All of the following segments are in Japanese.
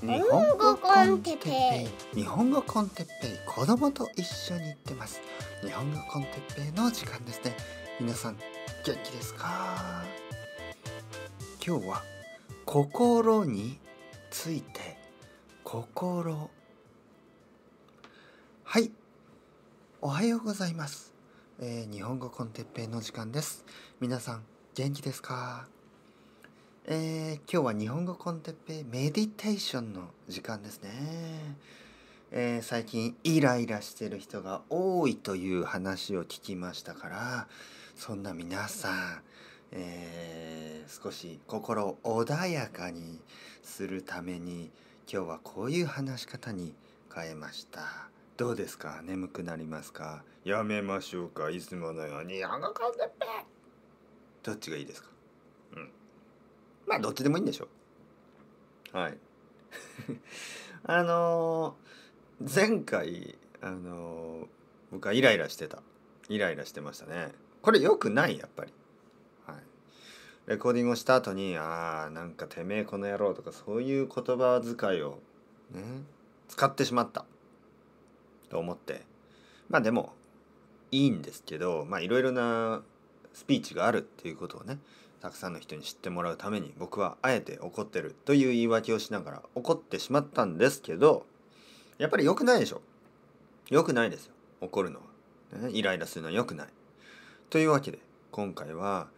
日本語コンテッペイ日本語コンテッペイ子供と一緒に行ってます日本語コンテッペイの時間ですね皆さん元気ですか今日は心について心はいおはようございます、えー、日本語コンテッペイの時間です皆さん元気ですかえー、今日は日本語コンテッペメディテーションの時間ですね、えー、最近イライラしてる人が多いという話を聞きましたからそんな皆さん、えー、少し心穏やかにするために今日はこういう話し方に変えましたどうですか眠くなりますかやめましょうかいつものように日本語コンテッペどっちがいいですかうんあどっちでもいいんでしょはい あのー、前回あのー、僕はイライラしてたイライラしてましたねこれ良くないやっぱりはいレコーディングをした後にああなんかてめえこの野郎とかそういう言葉遣いをね使ってしまったと思ってまあでもいいんですけどまあいろいろなスピーチがあるっていうことをねたくさんの人に知ってもらうために僕はあえて怒ってるという言い訳をしながら怒ってしまったんですけどやっぱり良くないでしょ良くないですよ怒るのは、ね、イライラするのは良くないというわけで今回は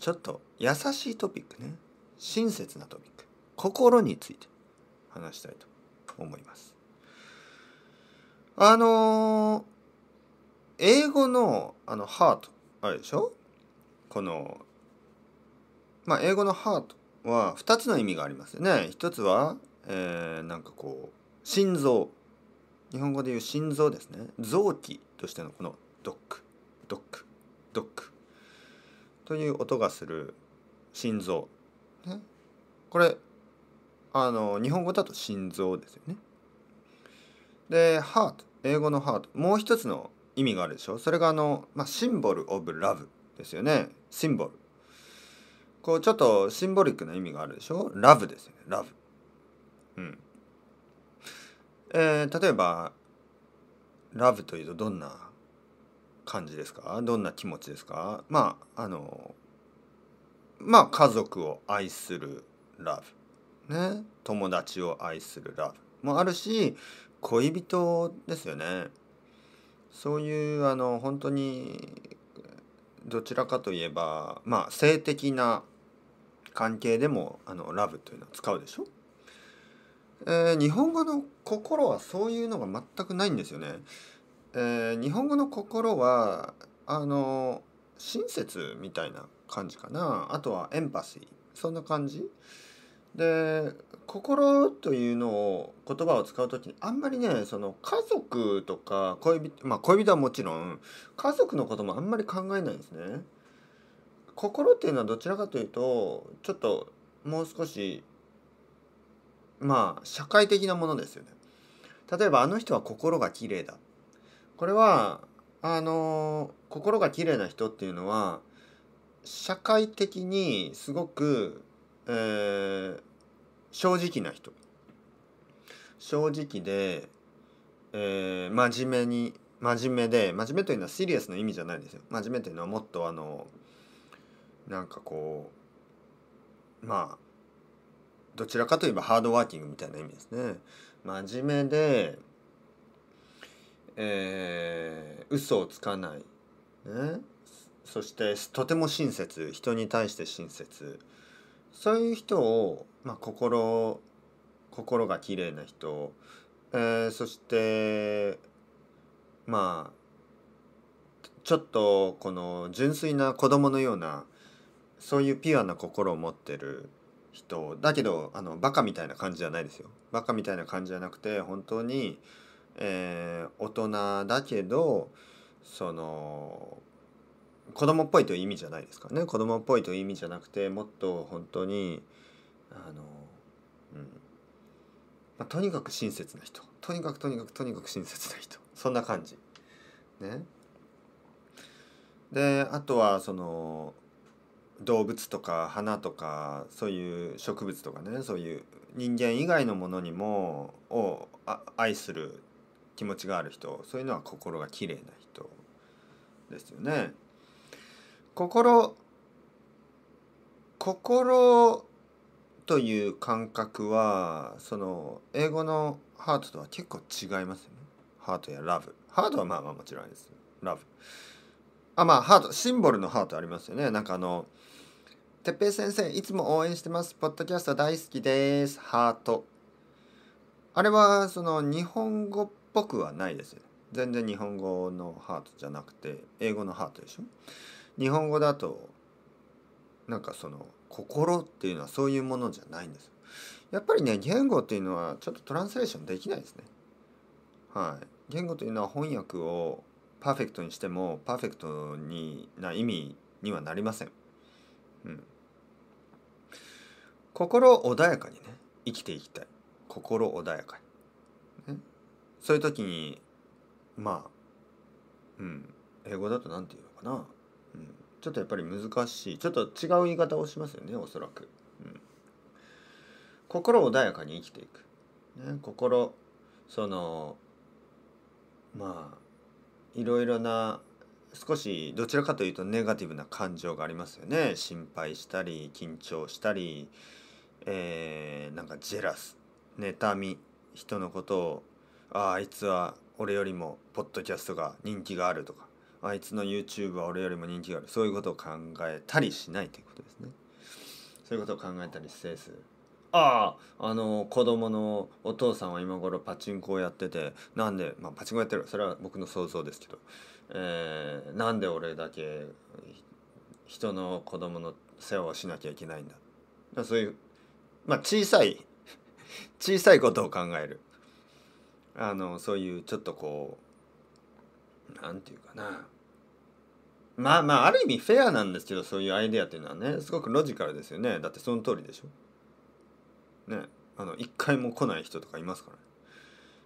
ちょっと優しいトピックね親切なトピック心について話したいと思いますあのー、英語のあのハートあれでしょこのまあ、英語の「ハート」は2つの意味がありますよね。一つは、えー、なんかこう心臓日本語でいう心臓ですね臓器としてのこのドックドックドックという音がする心臓、ね、これあの日本語だと心臓ですよね。で「ハート」英語の「ハート」もう一つの意味があるでしょそれがあの、まあ、シンボル・オブ・ラブですよねシンボルこうちょっとシンボリックな意味があるでしょラブですよねラブうんえー、例えばラブというとどんな感じですかどんな気持ちですかまああのまあ家族を愛するラブね友達を愛するラブもあるし恋人ですよねそういうあの本当にどちらかといえばまあ性的な関係でもあのラブというのを使うでしょ、えー、日本語の心はそういうのが全くないんですよね。えー、日本語の心はあの親切みたいな感じかなあとはエンパシーそんな感じで心というのを言葉を使う時にあんまりねその家族とか恋人まあ恋人はもちろん家族のこともあんまり考えないんですね。心っていうのはどちらかというとちょっともう少しまあ社会的なものですよね。例えばあの人は心が綺麗だ。これはあの心が綺麗な人っていうのは社会的にすごく、えー、正直な人。正直で、えー、真面目に真面目で真面目というのはシリアスの意味じゃないですよ。真面目というのはもっとあのなんかこうまあどちらかといえばハードワーキングみたいな意味ですね。真面目で、えー、嘘をつかない、ね、そしてとても親切人に対して親切そういう人を、まあ、心心が綺麗な人、えー、そしてまあちょっとこの純粋な子供のようなそういうピュアな心を持ってる人だけどあのバカみたいな感じじゃないですよバカみたいな感じじゃなくて本当に、えー、大人だけどその子供っぽいという意味じゃないですかね子供っぽいという意味じゃなくてもっと本当にあの、うんまあ、とにかく親切な人とにかくとにかくとにかく親切な人そんな感じ。ね、であとはその動物とか花とかそういう植物とかねそういう人間以外のものにもを愛する気持ちがある人そういうのは心が綺麗な人ですよね。心心という感覚はその英語のハートとは結構違いますよね。ハートやラブ。ハートはまあまあもちろんです。ラブ。あまあハートシンボルのハートありますよねなんかあの「哲平先生いつも応援してますポッドキャスト大好きですハート」あれはその日本語っぽくはないですよ全然日本語のハートじゃなくて英語のハートでしょ日本語だとなんかその心っていうのはそういうものじゃないんですやっぱりね言語っていうのはちょっとトランスレーションできないですねはい言語というのは翻訳をパーフェクトにしてもパーフェクトにな意味にはなりません。うん、心穏やかにね生きていきたい心穏やかに、ね、そういう時にまあうん英語だと何て言うのかな、うん、ちょっとやっぱり難しいちょっと違う言い方をしますよねおそらく、うん、心穏やかに生きていく、ね、心そのまあいろいろな少しどちらかというとネガティブな感情がありますよね心配したり緊張したり、えー、なんかジェラス妬み人のことをああいつは俺よりもポッドキャストが人気があるとかあいつの YouTube は俺よりも人気があるそういうことを考えたりしないということですねそういうことを考えたりせずあああの子供のお父さんは今頃パチンコをやっててなんで、まあ、パチンコやってるそれは僕の想像ですけど、えー、なんで俺だけ人の子供の世話をしなきゃいけないんだだそういう、まあ、小さい小さいことを考えるあのそういうちょっとこう何て言うかなまあまあある意味フェアなんですけどそういうアイデアっていうのはねすごくロジカルですよねだってその通りでしょ。ねあの一回も来ない人とかいますからね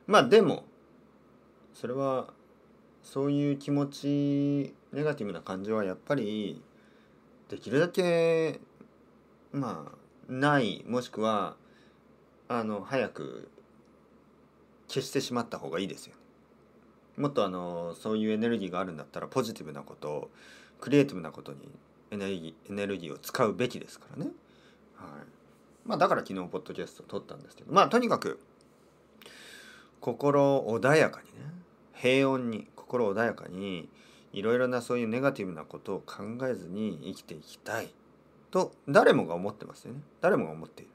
まあでもそれはそういう気持ちネガティブな感情はやっぱりできるだけまあないもしくはあの早く消してしまった方がいいですよ、もっとあのそういうエネルギーがあるんだったらポジティブなことクリエイティブなことにエネルギーエネルギーを使うべきですからね。はいまあだから昨日ポッドキャストを撮ったんですけどまあとにかく心穏やかにね平穏に心穏やかにいろいろなそういうネガティブなことを考えずに生きていきたいと誰もが思ってますよね誰もが思っている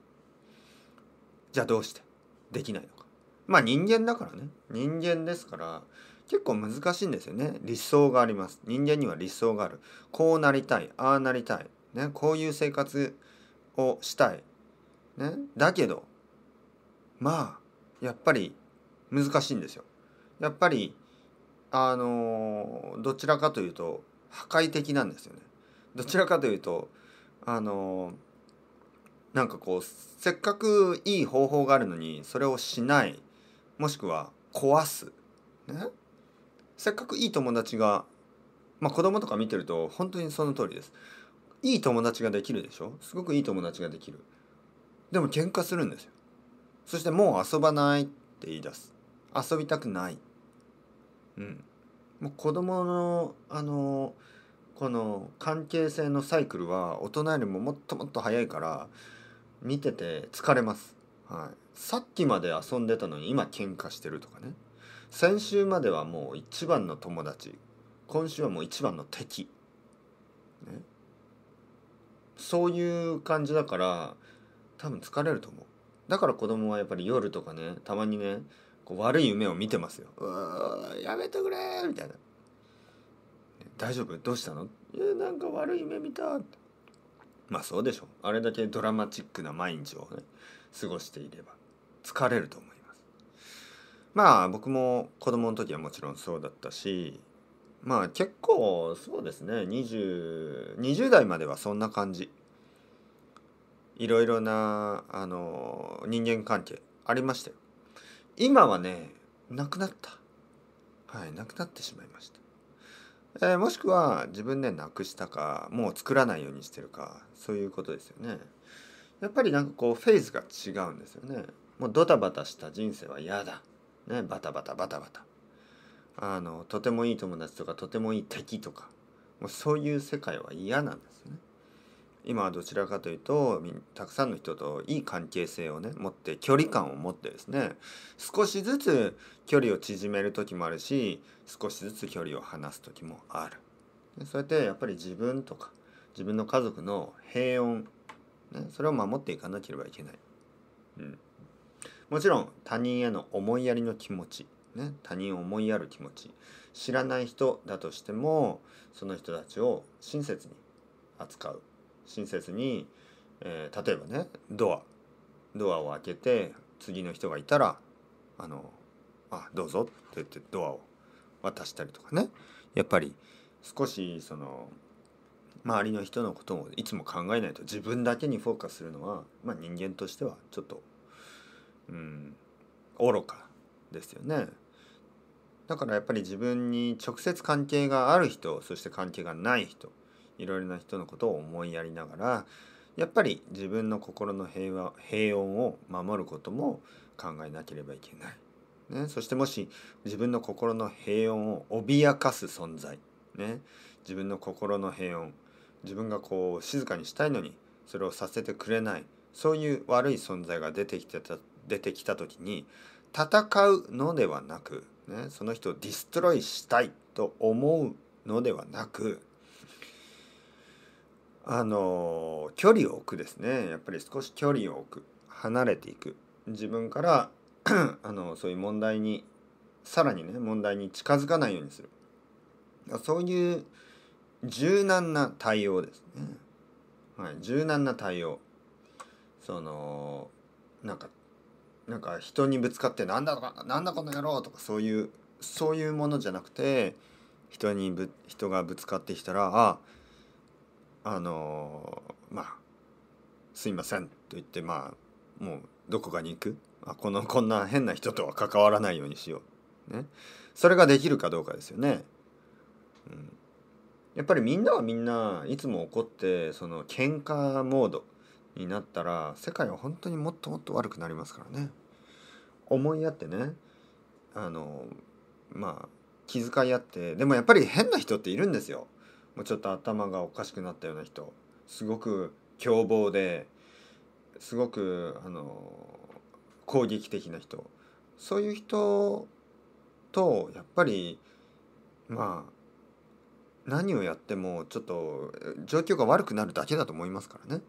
じゃあどうしてできないのかまあ人間だからね人間ですから結構難しいんですよね理想があります人間には理想があるこうなりたいああなりたい、ね、こういう生活をしたいね、だけどまあやっぱり難しいんですよ。やっぱりあのどちらかというと破壊的なんですよね。どちらかというとあのなんかこうせっかくいい方法があるのにそれをしないもしくは壊す、ね、せっかくいい友達がまあ子供とか見てると本当にその通りです。いい友達ができるでしょすごくいい友達ができる。でも喧嘩するんですよそしてもう遊ばないって言い出す遊びたくないうんもう子供のあのこの関係性のサイクルは大人よりももっともっと早いから見てて疲れます、はい、さっきまで遊んでたのに今喧嘩してるとかね先週まではもう一番の友達今週はもう一番の敵、ね、そういう感じだから多分疲れると思うだから子供はやっぱり夜とかねたまにねこう悪い夢を見てますよ「うわやめてくれ」みたいな「大丈夫どうしたの?」「えなんか悪い夢見た」まあそうでしょあれだけドラマチックな毎日をね過ごしていれば疲れると思いますまあ僕も子供の時はもちろんそうだったしまあ結構そうですね 20, 20代まではそんな感じいろいろなあの人間関係ありましたよ今はねなくなったはいなくなってしまいました、えー、もしくは自分でなくしたかもう作らないようにしてるかそういうことですよねやっぱりなんかこうフェーズが違うんですよねもうドタバタした人生は嫌だねバタバタバタバタあのとてもいい友達とかとてもいい敵とかもうそういう世界は嫌なんですね今はどちらかというとたくさんの人といい関係性をね持って距離感を持ってですね少しずつ距離を縮める時もあるし少しずつ距離を離す時もあるそうやってやっぱり自分とか自分の家族の平穏、ね、それを守っていかなければいけない、うん、もちろん他人への思いやりの気持ち、ね、他人を思いやる気持ち知らない人だとしてもその人たちを親切に扱う親切に、えー、例えばねドアドアを開けて次の人がいたら「あのあどうぞ」って言ってドアを渡したりとかねやっぱり少しその周りの人のことをいつも考えないと自分だけにフォーカスするのは、まあ、人間としてはちょっとうん愚かですよね。だからやっぱり自分に直接関係がある人そして関係がない人いろいろな人のことを思いやりながらやっぱり自分の心の平和平穏を守ることも考えなければいけない。ね、そしてもし自分の心の平穏を脅かす存在、ね、自分の心の平穏自分がこう静かにしたいのにそれをさせてくれないそういう悪い存在が出てきてた出てきた時に戦うのではなく、ね、その人をディストロイしたいと思うのではなくあの距離を置くですねやっぱり少し距離を置く離れていく自分から あのそういう問題にさらにね問題に近づかないようにするそういう柔軟な対応ですね、はい、柔軟な対応そのなんかなんか人にぶつかってなんだかなんだこの野郎とかそういうそういうものじゃなくて人にぶ人がぶつかってきたらああのまあすいませんと言ってまあもうどこかに行くあこのこんな変な人とは関わらないようにしよう、ね、それができるかどうかですよね。うん、やっぱりみんなはみんないつも怒ってその喧嘩モードになったら世界は本当にもっともっと悪くなりますからね。思いやってねあのまあ気遣い合ってでもやっぱり変な人っているんですよ。もうちょっと頭がおかしくなったような人すごく凶暴ですごくあの攻撃的な人そういう人とやっぱりまあ何をやってもちょっと状況が悪くなるだけだと思いますからね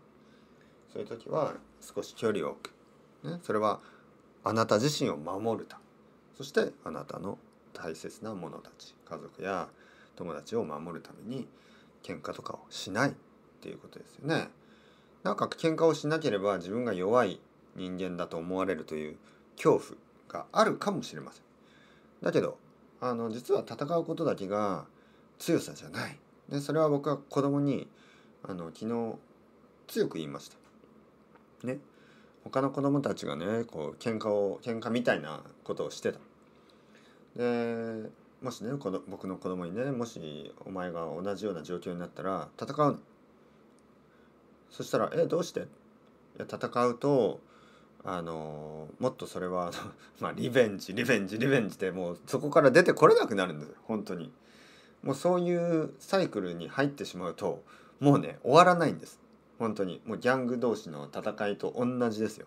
そういう時は少し距離を置く、ね、それはあなた自身を守るためそしてあなたの大切な者たち家族や友達を守るために喧嘩とかをしないっていうことですよね。なんか喧嘩をしなければ自分が弱い人間だと思われるという恐怖があるかもしれません。だけどあの実は戦うことだけが強さじゃない。でそれは僕は子供にあの昨日強く言いました。ね。他の子供たちがねこう喧嘩を喧嘩みたいなことをしてた。でもしね僕の子供にねもしお前が同じような状況になったら戦うそしたら「えどうして?」いや戦うとあのもっとそれは まあ、リベンジリベンジリベンジでもうそこから出てこれなくなるんです本当にもうそういうサイクルに入ってしまうともうね終わらないんです本当にもうギャング同士の戦いと同じですよ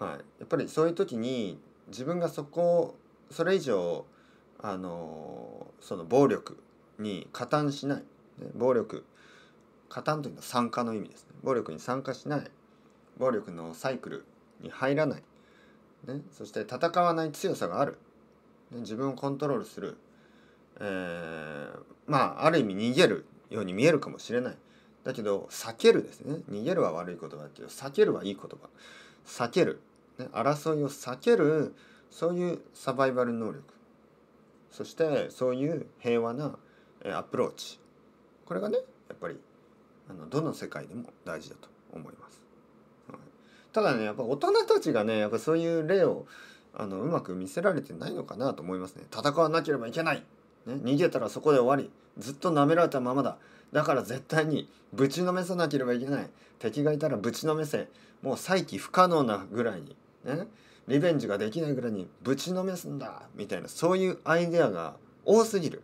はいやっぱりそういう時に自分がそこそれ以上あのその暴力に加担しない、暴力加担というのは参加の意味ですね暴力に参加しない暴力のサイクルに入らない、ね、そして戦わない強さがある、ね、自分をコントロールする、えー、まあある意味逃げるように見えるかもしれないだけど避けるですね逃げるは悪い言葉だけど避けるはいい言葉避ける、ね、争いを避けるそういうサバイバル能力そしてそういう平和なアプローチこれがねやっぱりあのどの世界でも大事だと思います。はい、ただねやっぱ大人たちがねやっぱそういう例をあのうまく見せられてないのかなと思いますね。戦わなければいけない、ね、逃げたらそこで終わりずっと舐められたままだだから絶対にぶちのめさなければいけない敵がいたらぶちのめせもう再起不可能なぐらいにねリベンジができないぐらいにぶちのめすんだみたいなそういうアイデアが多すぎる。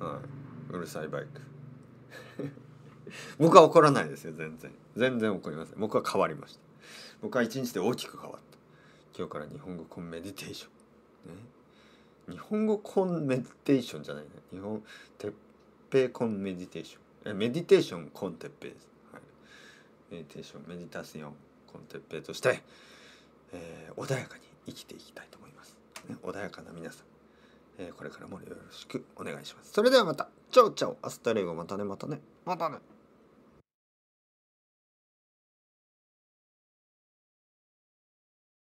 はい、うるさいバイク 僕は怒らないですよ全然全然怒りません僕は変わりました僕は一日で大きく変わった今日から日本語コンメディテーション、ね、日本語コンメディテーションじゃないね日本鉄平コンメディテーションえメディテーションコンッペですメディテーションメディタスョンコンテッペイとして、えー、穏やかに生きていきたいと思います、ね、穏やかな皆さん、えー、これからもよろしくお願いしますそれではまたチャオチャオアスタレゴまたねまたねまたね